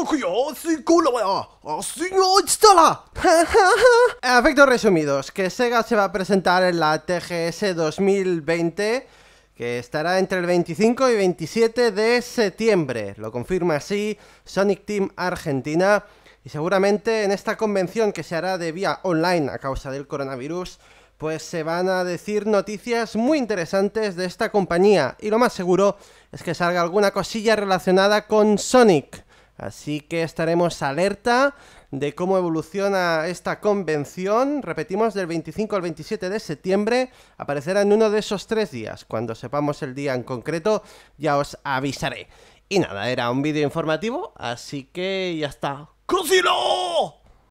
Afectos ¡Oh, efectos resumidos, que Sega se va a presentar en la TGS 2020 que estará entre el 25 y 27 de septiembre. Lo confirma así Sonic Team Argentina. Y seguramente en esta convención que se hará de vía online a causa del coronavirus, pues se van a decir noticias muy interesantes de esta compañía. Y lo más seguro es que salga alguna cosilla relacionada con Sonic. Así que estaremos alerta de cómo evoluciona esta convención. Repetimos, del 25 al 27 de septiembre aparecerá en uno de esos tres días. Cuando sepamos el día en concreto, ya os avisaré. Y nada, era un vídeo informativo, así que ya está. ¡Cocino!